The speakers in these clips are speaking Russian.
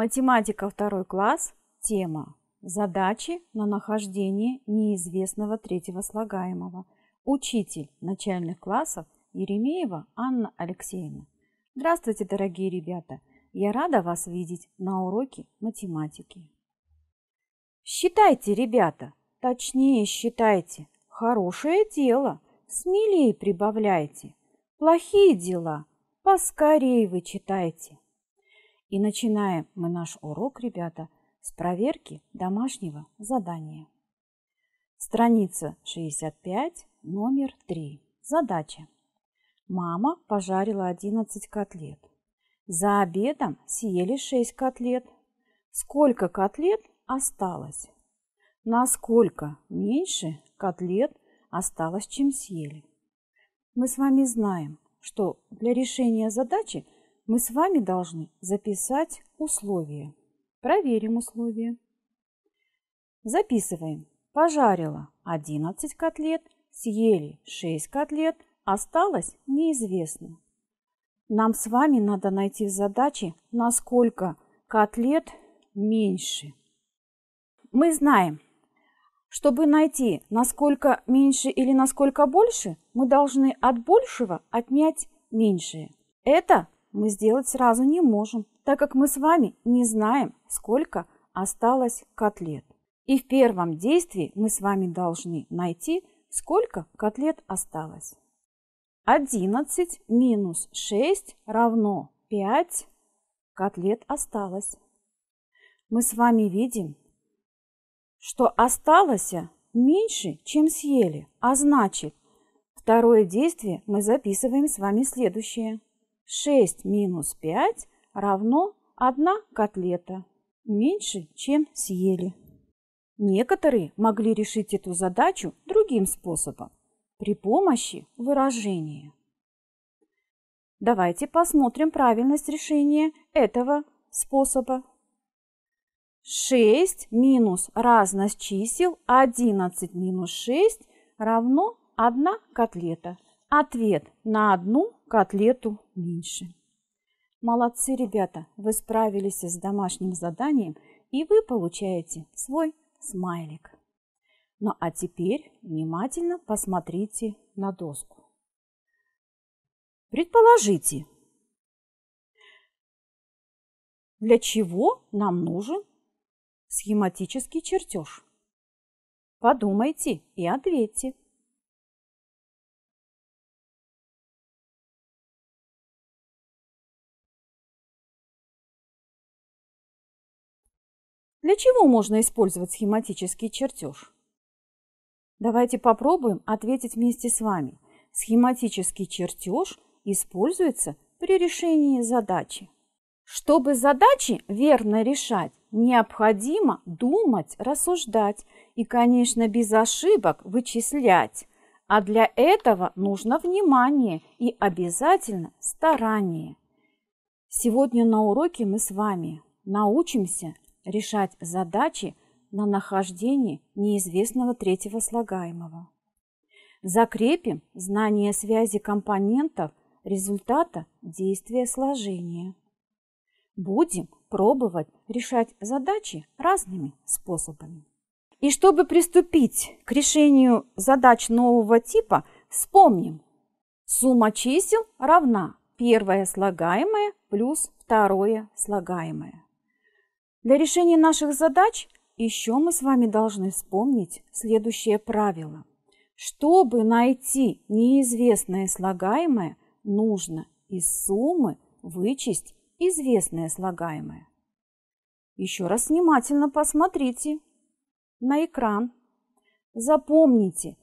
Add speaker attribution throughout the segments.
Speaker 1: Математика второй класс. Тема. Задачи на нахождение неизвестного третьего слагаемого. Учитель начальных классов Еремеева Анна Алексеевна. Здравствуйте, дорогие ребята! Я рада вас видеть на уроке математики. Считайте, ребята, точнее считайте. Хорошее дело, смелее прибавляйте. Плохие дела, поскорее вычитайте. И начинаем мы наш урок, ребята, с проверки домашнего задания. Страница 65, номер 3. Задача. Мама пожарила 11 котлет. За обедом съели 6 котлет. Сколько котлет осталось? Насколько меньше котлет осталось, чем съели? Мы с вами знаем, что для решения задачи – мы с вами должны записать условия. Проверим условия. Записываем. Пожарила 11 котлет, съели 6 котлет, осталось неизвестно. Нам с вами надо найти в задаче, насколько котлет меньше. Мы знаем, чтобы найти, насколько меньше или насколько больше, мы должны от большего отнять меньшее. Это мы сделать сразу не можем, так как мы с вами не знаем, сколько осталось котлет. И в первом действии мы с вами должны найти, сколько котлет осталось. 11 минус 6 равно 5 котлет осталось. Мы с вами видим, что осталось меньше, чем съели, а значит, второе действие мы записываем с вами следующее – 6 минус 5 равно 1 котлета, меньше, чем съели. Некоторые могли решить эту задачу другим способом, при помощи выражения. Давайте посмотрим правильность решения этого способа. 6 минус разность чисел 11 минус 6 равно 1 котлета. Ответ на одну котлету меньше. Молодцы, ребята! Вы справились с домашним заданием, и вы получаете свой смайлик. Ну а теперь внимательно посмотрите на доску. Предположите, для чего нам нужен схематический чертеж? Подумайте и ответьте. Для чего можно использовать схематический чертеж? Давайте попробуем ответить вместе с вами. Схематический чертеж используется при решении задачи. Чтобы задачи верно решать, необходимо думать, рассуждать и, конечно, без ошибок вычислять. А для этого нужно внимание и обязательно старание. Сегодня на уроке мы с вами научимся решать задачи на нахождение неизвестного третьего слагаемого. Закрепим знание связи компонентов результата действия сложения. Будем пробовать решать задачи разными способами. И чтобы приступить к решению задач нового типа, вспомним. Сумма чисел равна первое слагаемое плюс второе слагаемое. Для решения наших задач еще мы с вами должны вспомнить следующее правило. Чтобы найти неизвестное слагаемое, нужно из суммы вычесть известное слагаемое. Еще раз внимательно посмотрите на экран. Запомните,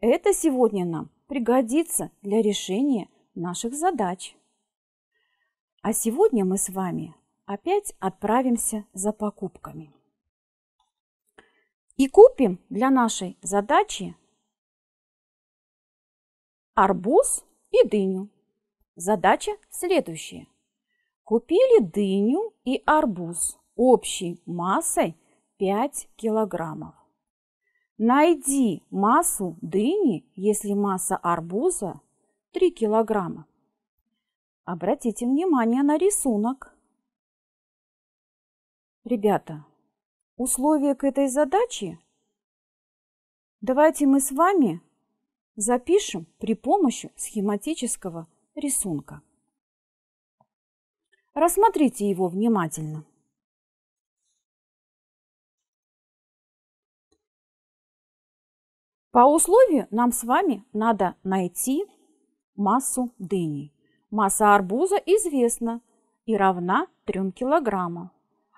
Speaker 1: это сегодня нам пригодится для решения наших задач. А сегодня мы с вами опять отправимся за покупками. И купим для нашей задачи арбуз и дыню. Задача следующая. Купили дыню и арбуз общей массой 5 килограммов. Найди массу дыни, если масса арбуза 3 килограмма. Обратите внимание на рисунок. Ребята, условия к этой задаче давайте мы с вами запишем при помощи схематического рисунка. Рассмотрите его внимательно. По условию нам с вами надо найти массу дыни. Масса арбуза известна и равна 3 килограммам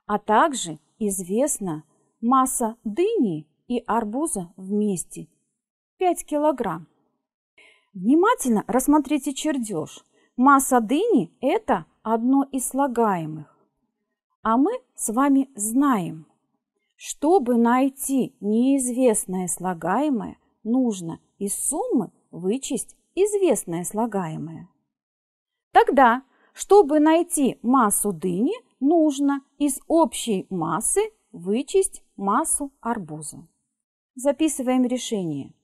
Speaker 1: а также известна масса дыни и арбуза вместе – 5 килограмм. Внимательно рассмотрите чердеж. Масса дыни – это одно из слагаемых. А мы с вами знаем, чтобы найти неизвестное слагаемое, нужно из суммы вычесть известное слагаемое. Тогда, чтобы найти массу дыни, нужно из общей массы вычесть массу арбуза. Записываем решение.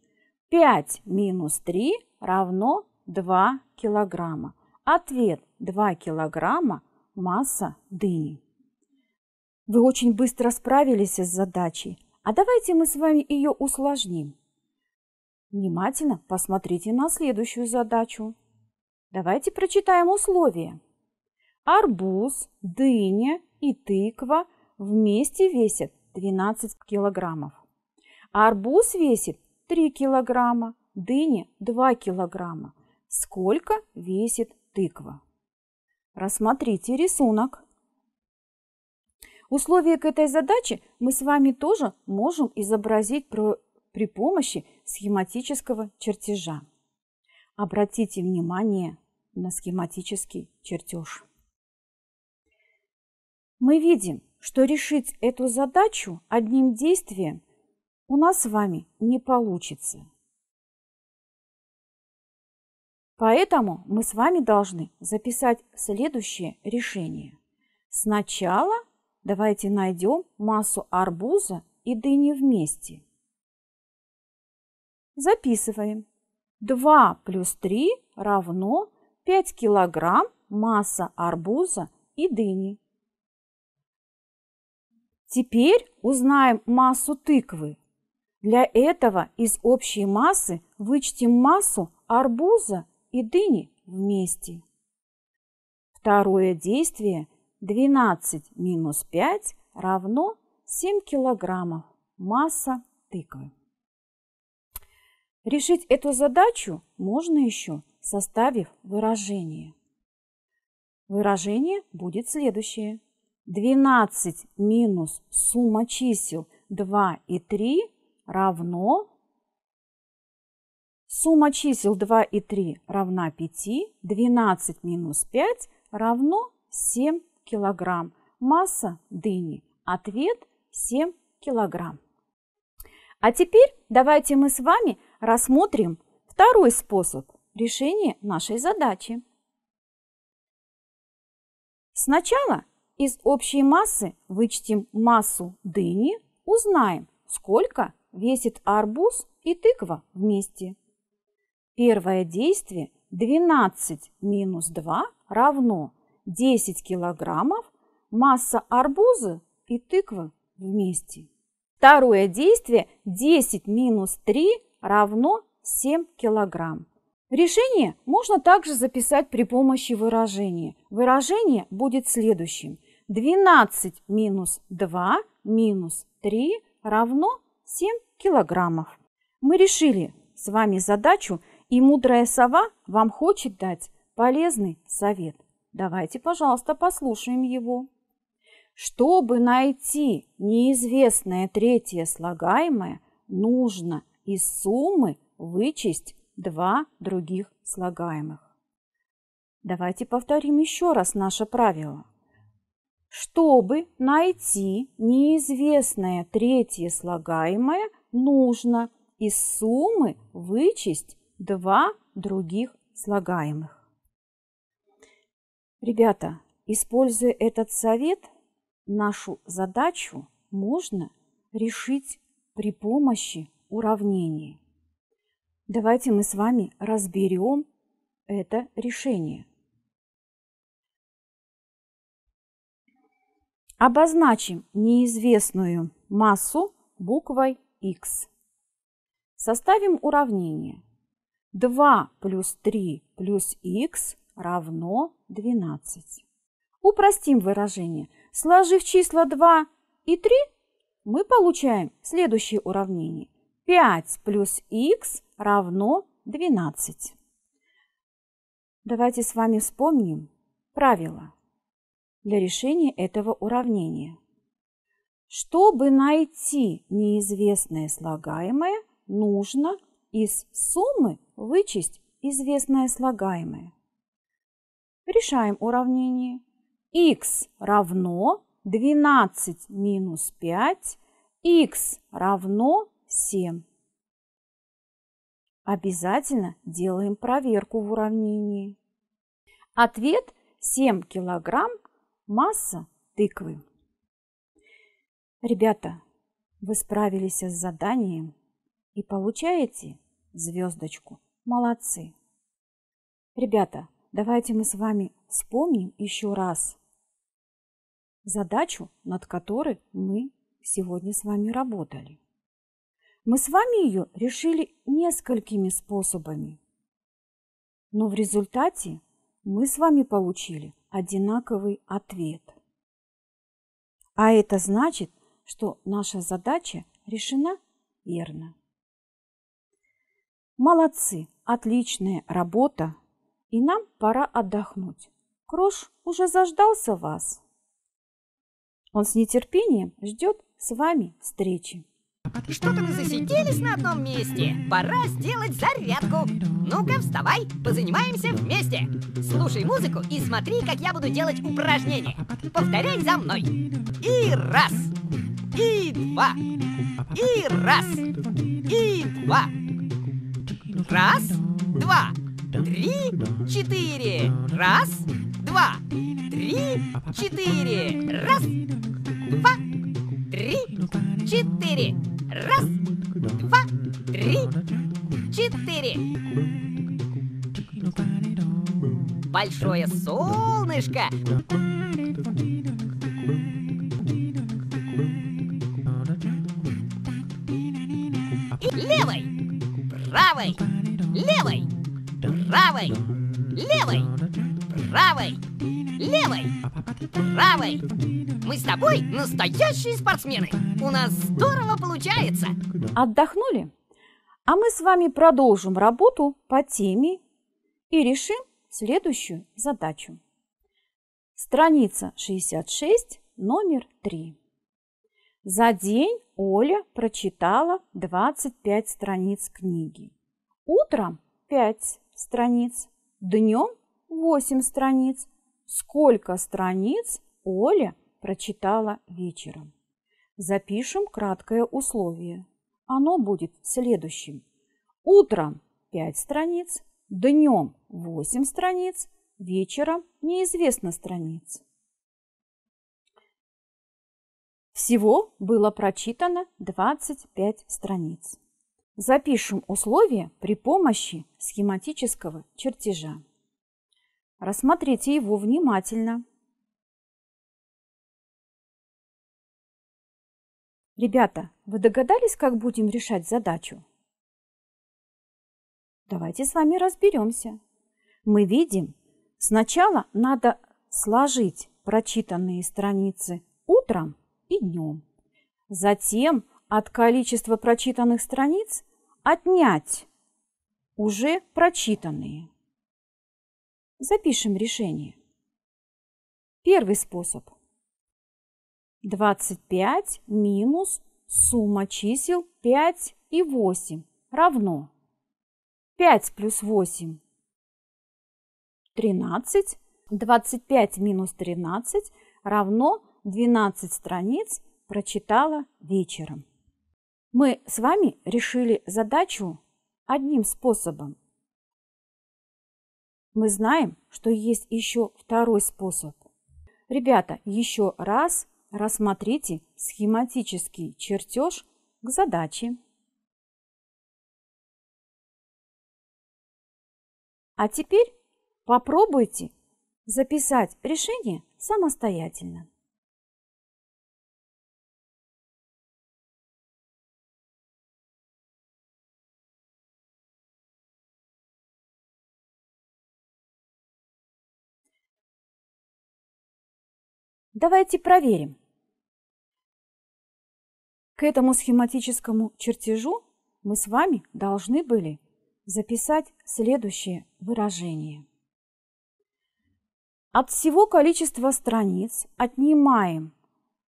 Speaker 1: 5 минус 3 равно 2 килограмма. Ответ 2 килограмма масса дыни. Вы очень быстро справились с задачей, а давайте мы с вами ее усложним. Внимательно посмотрите на следующую задачу. Давайте прочитаем условия. Арбуз, дыня и тыква вместе весят 12 килограммов. Арбуз весит 3 килограмма, дыня 2 килограмма. Сколько весит тыква? Рассмотрите рисунок. Условия к этой задаче мы с вами тоже можем изобразить при помощи схематического чертежа. Обратите внимание на схематический чертеж. Мы видим, что решить эту задачу одним действием у нас с вами не получится. Поэтому мы с вами должны записать следующее решение. Сначала давайте найдем массу арбуза и дыни вместе. Записываем. 2 плюс 3 равно 5 килограмм масса арбуза и дыни. Теперь узнаем массу тыквы. Для этого из общей массы вычтем массу арбуза и дыни вместе. Второе действие 12 минус 5 равно 7 килограммов масса тыквы. Решить эту задачу можно еще составив выражение. Выражение будет следующее – 12 минус сумма чисел 2 и 3 равно... Сумма чисел 2 и 3 равна 5. 12 минус 5 равно 7 килограмм. Масса дыни. Ответ 7 килограмм. А теперь давайте мы с вами рассмотрим второй способ решения нашей задачи. Сначала из общей массы вычтем массу дыни, узнаем, сколько весит арбуз и тыква вместе. Первое действие 12 минус 2 равно 10 килограммов масса арбуза и тыквы вместе. Второе действие 10 минус 3 равно 7 килограмм. Решение можно также записать при помощи выражения. Выражение будет следующим – 12 минус 2 минус 3 равно 7 килограммов. Мы решили с вами задачу, и мудрая сова вам хочет дать полезный совет. Давайте, пожалуйста, послушаем его. Чтобы найти неизвестное третье слагаемое, нужно из суммы вычесть два других слагаемых. Давайте повторим еще раз наше правило. Чтобы найти неизвестное третье слагаемое, нужно из суммы вычесть два других слагаемых. Ребята, используя этот совет, нашу задачу можно решить при помощи уравнений. Давайте мы с вами разберем это решение. Обозначим неизвестную массу буквой x. Составим уравнение. 2 плюс 3 плюс x равно 12. Упростим выражение. Сложив числа 2 и 3, мы получаем следующее уравнение. 5 плюс x равно 12. Давайте с вами вспомним правило для решения этого уравнения. Чтобы найти неизвестное слагаемое, нужно из суммы вычесть известное слагаемое. Решаем уравнение. x равно 12 минус 5, x равно 7. Обязательно делаем проверку в уравнении. Ответ 7 килограмм масса тыквы. Ребята, вы справились с заданием и получаете звездочку. Молодцы! Ребята, давайте мы с вами вспомним еще раз задачу, над которой мы сегодня с вами работали. Мы с вами ее решили несколькими способами, но в результате мы с вами получили одинаковый ответ. А это значит, что наша задача решена верно. Молодцы, отличная работа, и нам пора отдохнуть. Крош уже заждался вас. Он с нетерпением ждет с вами встречи. А Что-то мы засиделись на одном месте. Пора сделать зарядку. Ну-ка, вставай, позанимаемся вместе. Слушай музыку и смотри, как я буду делать упражнения. Повторяй за мной. И раз, и два, и раз, и два. Раз, два, три, четыре. Раз, два, три, четыре. Раз, два, три, четыре. Раз, два, три, четыре. Большое солнышко. И левой, правой, левой, правой, левой правой, левой, правой. Мы с тобой настоящие спортсмены. У нас здорово получается. Отдохнули? А мы с вами продолжим работу по теме и решим следующую задачу. Страница 66, номер 3. За день Оля прочитала 25 страниц книги. Утром 5 страниц, днем восемь страниц. Сколько страниц Оля прочитала вечером? Запишем краткое условие. Оно будет следующим. Утром 5 страниц, днем 8 страниц, вечером неизвестно страниц. Всего было прочитано 25 страниц. Запишем условия при помощи схематического чертежа. Рассмотрите его внимательно. Ребята, вы догадались, как будем решать задачу? Давайте с вами разберемся. Мы видим, сначала надо сложить прочитанные страницы утром и днем. Затем от количества прочитанных страниц отнять уже прочитанные. Запишем решение. Первый способ. 25 минус сумма чисел 5 и 8 равно 5 плюс 8 – 13, 25 минус 13 равно 12 страниц прочитала вечером. Мы с вами решили задачу одним способом. Мы знаем, что есть еще второй способ. Ребята, еще раз рассмотрите схематический чертеж к задаче. А теперь попробуйте записать решение самостоятельно. Давайте проверим. К этому схематическому чертежу мы с вами должны были записать следующее выражение. От всего количества страниц отнимаем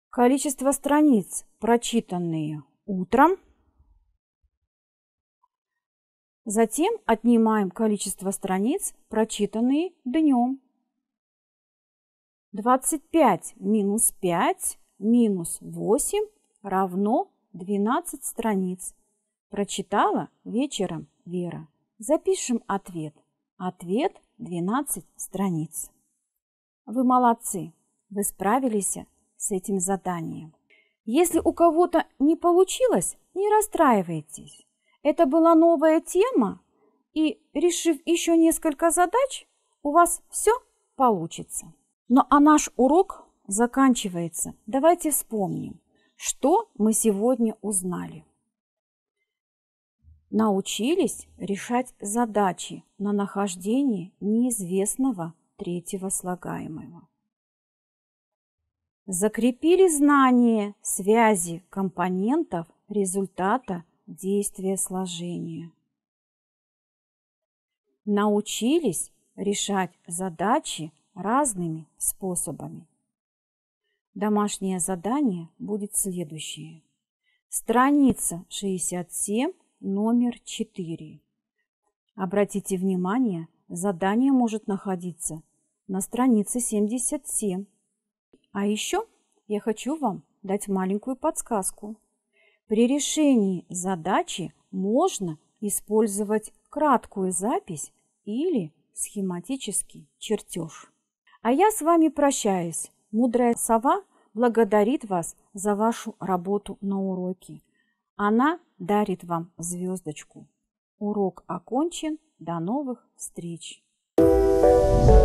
Speaker 1: количество страниц, прочитанные утром, затем отнимаем количество страниц, прочитанные днем. 25 минус 5 минус 8 равно 12 страниц. Прочитала вечером Вера. Запишем ответ. Ответ 12 страниц. Вы молодцы, вы справились с этим заданием. Если у кого-то не получилось, не расстраивайтесь. Это была новая тема, и, решив еще несколько задач, у вас все получится. Ну а наш урок заканчивается. Давайте вспомним, что мы сегодня узнали. Научились решать задачи на нахождение неизвестного третьего слагаемого. Закрепили знание связи компонентов результата действия сложения. Научились решать задачи разными способами. Домашнее задание будет следующее. Страница 67, номер 4. Обратите внимание, задание может находиться на странице 77. А еще я хочу вам дать маленькую подсказку. При решении задачи можно использовать краткую запись или схематический чертеж. А я с вами прощаюсь. Мудрая сова благодарит вас за вашу работу на уроке. Она дарит вам звездочку. Урок окончен. До новых встреч! Thank you.